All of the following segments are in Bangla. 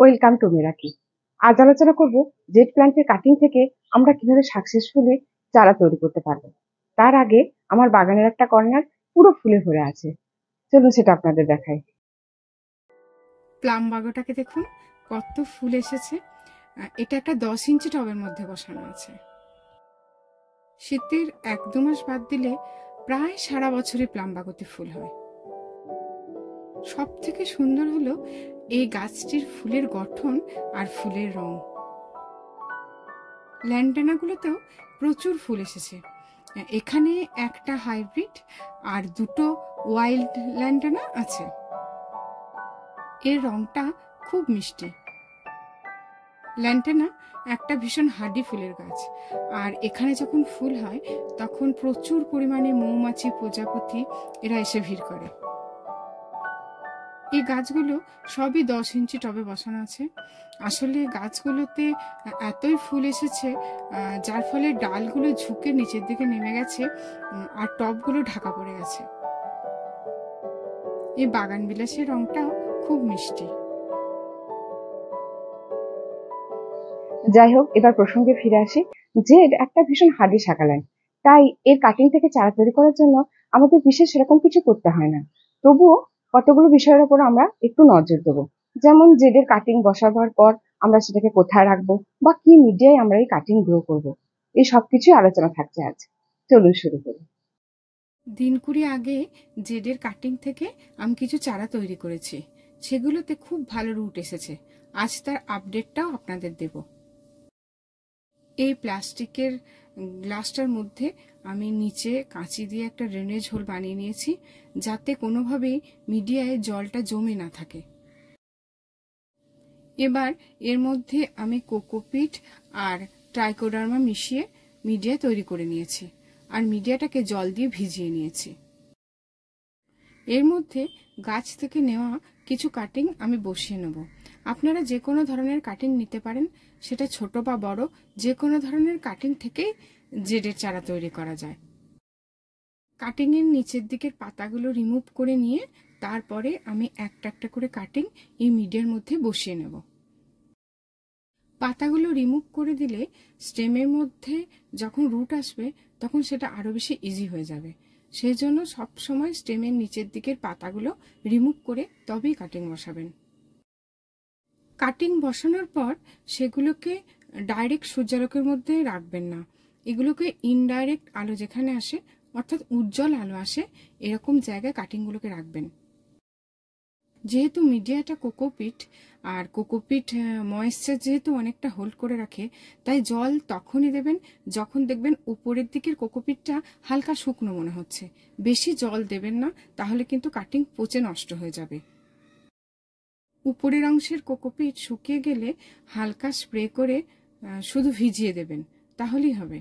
ওয়েলকাম টু মেরাকি আজ আলোচনা করব জেড প্ল্যান্টের কাটিং থেকে আমরা কিভাবে সাকসেসফুলি চারা তৈরি করতে পারবো তার আগে আমার বাগানের একটা কর্নার পুরো ফুলে ভরে আছে চলুন সেটা আপনাদের দেখাই প্লাম বাগোটাকে দেখুন কত ফুল এসেছে এটা একটা দশ ইঞ্চি টবের মধ্যে বসানো আছে শীতের এক দু মাস বাদ দিলে প্রায় সারা বছরই প্লাম বাগোতে ফুল হয় সব থেকে সুন্দর হলো এই গাছটির ফুলের গঠন আর ফুলের রং ল্যান্টানাগুলোতেও প্রচুর ফুল এসেছে এখানে একটা হাইব্রিড আর দুটো ওয়াইল্ড ল্যান্টানা আছে এর রংটা খুব মিষ্টি ল্যান্টানা একটা ভীষণ হাডি ফুলের গাছ আর এখানে যখন ফুল হয় তখন প্রচুর পরিমাণে মৌমাছি প্রজাপতি এরা এসে ভিড় করে এই গাছগুলো সবই দশ ইঞ্চি টবে বসানো আছে আসলে গাছগুলোতে এতই ফুল এসেছে যার ফলে ডালগুলো ঝুঁকে নিচের দিকে নেমে গেছে আর টবগুলো ঢাকা পড়ে গেছে এই বাগান বিলাসের রংটাও খুব মিষ্টি যাই হোক এবার প্রসঙ্গে ফিরে আসি যে একটা ভীষণ হাডি শাকালেন তাই এর কাটিং থেকে চারা তৈরি করার জন্য আমাদের বিশেষ সেরকম কিছু করতে হয় না তবুও কতগুলো বিষয়ের উপর আমরা একটু নজর দেবো যেমন জেডের কাটিং বসাবার পর আমরা সেটাকে কোথায় রাখবো বা কি মিডিয়ায় আমরা এই কাটিং গ্রো করব এই সব কিছুই আলোচনা থাকছে আজ চলুন শুরু করি দিন কুড়ি আগে জেডের কাটিং থেকে আমি কিছু চারা তৈরি করেছি সেগুলোতে খুব ভালো রুট এসেছে আজ তার আপডেটটাও আপনাদের দেব এই প্লাস্টিকের গ্লাসটার মধ্যে আমি নিচে কাঁচি দিয়ে একটা ড্রেনেজ হোল বানিয়ে নিয়েছি যাতে কোনোভাবেই মিডিয়ায় জলটা জমে না থাকে এবার এর মধ্যে আমি কোকোপিট আর ট্রাইকোডার্মা মিশিয়ে মিডিয়া তৈরি করে নিয়েছি আর মিডিয়াটাকে জল দিয়ে ভিজিয়ে নিয়েছি এর মধ্যে গাছ থেকে নেওয়া কিছু কাটিং আমি বসিয়ে নেব আপনারা যে কোনো ধরনের কাটিং নিতে পারেন সেটা ছোট বা বড় যে কোনো ধরনের কাটিং থেকেই জেডের চারা তৈরি করা যায় কাটিংয়ের নিচের দিকের পাতাগুলো রিমুভ করে নিয়ে তারপরে আমি একটা একটা করে কাটিং এই মিডিয়ার মধ্যে বসিয়ে নেব পাতাগুলো রিমুভ করে দিলে স্টেমের মধ্যে যখন রুট আসবে তখন সেটা আরও বেশি ইজি হয়ে যাবে সেই জন্য সবসময় স্টেমের নিচের দিকের পাতাগুলো রিমুভ করে তবেই কাটিং বসাবেন কাটিং বসানোর পর সেগুলোকে ডাইরেক্ট সূর্যালোকের মধ্যে রাখবেন না এগুলোকে ইনডাইরেক্ট আলো যেখানে আসে অর্থাৎ উজ্জ্বল আলো আসে এরকম জায়গায় কাটিংগুলোকে রাখবেন যেহেতু মিডিয়াটা কোকোপিট আর কোকোপিট ময়েশ্চার যেহেতু অনেকটা হোল্ড করে রাখে তাই জল তখনই দেবেন যখন দেখবেন উপরের দিকের কোকোপিটটা হালকা শুকনো মনে হচ্ছে বেশি জল দেবেন না তাহলে কিন্তু কাটিং পচে নষ্ট হয়ে যাবে উপরের অংশের কোকোপিট শুকিয়ে গেলে হালকা স্প্রে করে শুধু ভিজিয়ে দেবেন তাহলেই হবে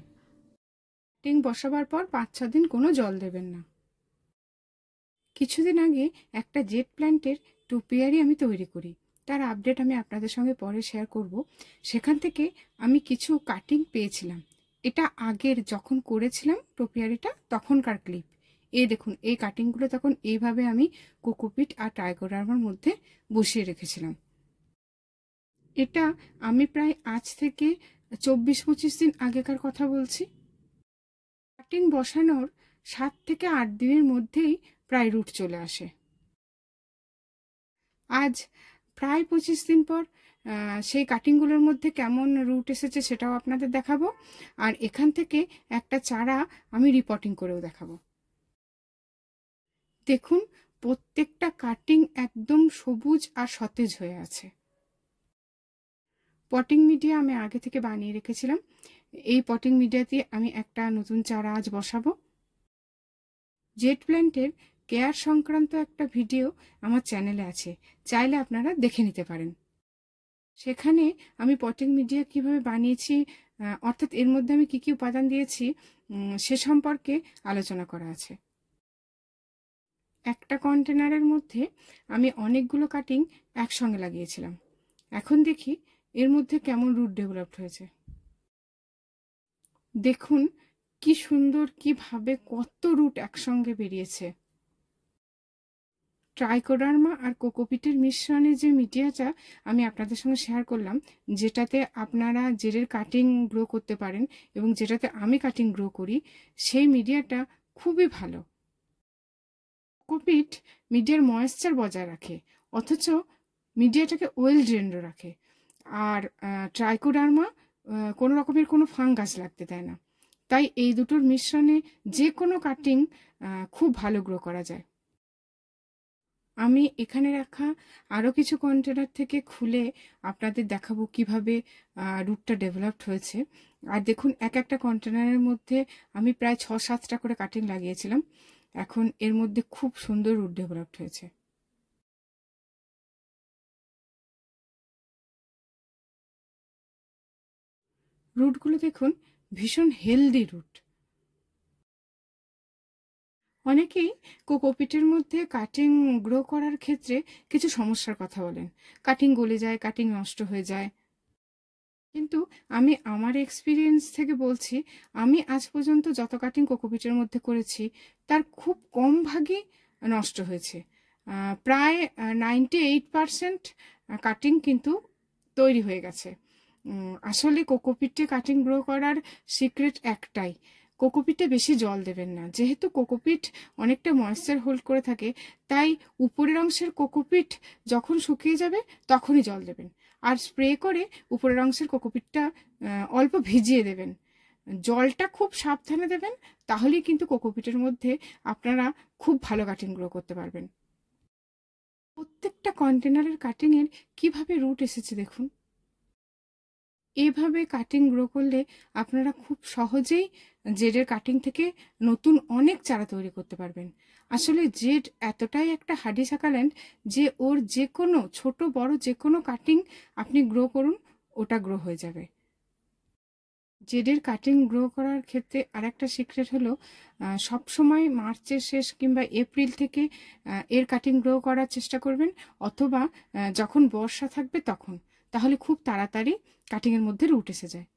টিং বসাবার পর পাঁচ ছ দিন কোনো জল দেবেন না কিছুদিন আগে একটা জেট প্ল্যান্টের টুপিয়ারি আমি তৈরি করি তার আপডেট আমি আপনাদের সঙ্গে পরে শেয়ার করব সেখান থেকে আমি কিছু কাটিং পেয়েছিলাম এটা আগের যখন করেছিলাম টোপিয়ারিটা তখনকার ক্লিপ এই দেখুন এই কাটিংগুলো তখন এইভাবে আমি কোকোপিট আর টাইগোরার মধ্যে বসিয়ে রেখেছিলাম এটা আমি প্রায় আজ থেকে চব্বিশ পঁচিশ দিন আগেকার কথা বলছি কাটিং বসানোর সাত থেকে আট দিনের মধ্যেই প্রায় রুট চলে আসে আজ প্রায় পঁচিশ দিন পর সেই কাটিংগুলোর মধ্যে কেমন রুট এসেছে সেটাও আপনাদের দেখাবো আর এখান থেকে একটা চারা আমি রিপোর্টিং করেও দেখাবো দেখুন প্রত্যেকটা কাটিং একদম সবুজ আর সতেজ হয়ে আছে পটিং মিডিয়া আমি আগে থেকে বানিয়ে রেখেছিলাম এই পটিং মিডিয়া দিয়ে আমি একটা নতুন চারা আজ বসাবো জেট প্ল্যান্টের কেয়ার সংক্রান্ত একটা ভিডিও আমার চ্যানেলে আছে চাইলে আপনারা দেখে নিতে পারেন সেখানে আমি পটিং মিডিয়া কিভাবে বানিয়েছি অর্থাৎ এর মধ্যে আমি কি কি উপাদান দিয়েছি সে সম্পর্কে আলোচনা করা আছে একটা কন্টেনারের মধ্যে আমি অনেকগুলো কাটিং একসঙ্গে লাগিয়েছিলাম এখন দেখি এর মধ্যে কেমন রুট ডেভেলপড হয়েছে দেখুন কি সুন্দর কিভাবে কত রুট একসঙ্গে বেরিয়েছে ট্রাইকোডার্মা আর কোকোপিটের মিশ্রণে যে মিডিয়াটা আমি আপনাদের সঙ্গে শেয়ার করলাম যেটাতে আপনারা জেরের কাটিং গ্রো করতে পারেন এবং যেটাতে আমি কাটিং গ্রো করি সেই মিডিয়াটা খুবই ভালো কোকোপিট মিডিয়ার ময়েশ্চার বজায় রাখে অথচ মিডিয়াটাকে ওয়েল ড্রেন্ড রাখে আর ট্রাইকোডার্মা কোনো রকমের কোনো ফাঙ্গাস লাগতে দেয় না তাই এই দুটোর মিশ্রণে যে কোনো কাটিং খুব ভালো গ্রো করা যায় আমি এখানে রাখা আরও কিছু কন্টেনার থেকে খুলে আপনাদের দেখাবো কিভাবে রুটটা ডেভেলপড হয়েছে আর দেখুন এক একটা কন্টেনারের মধ্যে আমি প্রায় ছ সাতটা করে কাটিং লাগিয়েছিলাম এখন এর মধ্যে খুব সুন্দর রুট ডেভেলপড হয়েছে রুটগুলো দেখুন ভীষণ হেলদি রুট অনেকেই কোকোপিটের মধ্যে কাটিং গ্রো করার ক্ষেত্রে কিছু সমস্যার কথা বলেন কাটিং গলে যায় কাটিং নষ্ট হয়ে যায় কিন্তু আমি আমার এক্সপিরিয়েন্স থেকে বলছি আমি আজ পর্যন্ত যত কাটিং কোকোপিটের মধ্যে করেছি তার খুব কম ভাগই নষ্ট হয়েছে প্রায় নাইনটি এইট পারসেন্ট কাটিং কিন্তু তৈরি হয়ে গেছে আসলে কোকোপিটে কাটিং গ্রো করার সিক্রেট একটাই কোকোপিটে বেশি জল দেবেন না যেহেতু কোকোপিট অনেকটা ময়েশ্চার হোল্ড করে থাকে তাই উপরের অংশের কোকোপিট যখন শুকিয়ে যাবে তখনই জল দেবেন আর স্প্রে করে উপরের অংশের কোকোপিটটা অল্প ভিজিয়ে দেবেন জলটা খুব সাবধানে দেবেন তাহলেই কিন্তু কোকোপিটের মধ্যে আপনারা খুব ভালো কাটিং গ্রো করতে পারবেন প্রত্যেকটা কন্টেনারের কাটিংয়ের কিভাবে রুট এসেছে দেখুন এভাবে কাটিং গ্রো করলে আপনারা খুব সহজেই জেডের কাটিং থেকে নতুন অনেক চারা তৈরি করতে পারবেন আসলে জেড এতটাই একটা হাডি ল্যান্ড যে ওর যে কোনো ছোট বড় যে কোনো কাটিং আপনি গ্রো করুন ওটা গ্রো হয়ে যাবে জেডের কাটিং গ্রো করার ক্ষেত্রে আরেকটা সিক্রেট হলো সব সময় মার্চের শেষ কিংবা এপ্রিল থেকে এর কাটিং গ্রো করার চেষ্টা করবেন অথবা যখন বর্ষা থাকবে তখন তাহলে খুব তাড়াতাড়ি কাটিংয়ের মধ্যে রুট এসে যায়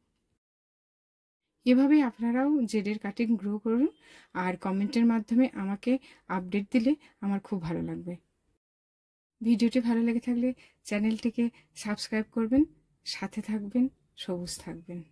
এভাবে আপনারাও জেডের কাটিং গ্রো করুন আর কমেন্টের মাধ্যমে আমাকে আপডেট দিলে আমার খুব ভালো লাগবে ভিডিওটি ভালো লেগে থাকলে চ্যানেলটিকে সাবস্ক্রাইব করবেন সাথে থাকবেন সবুজ থাকবেন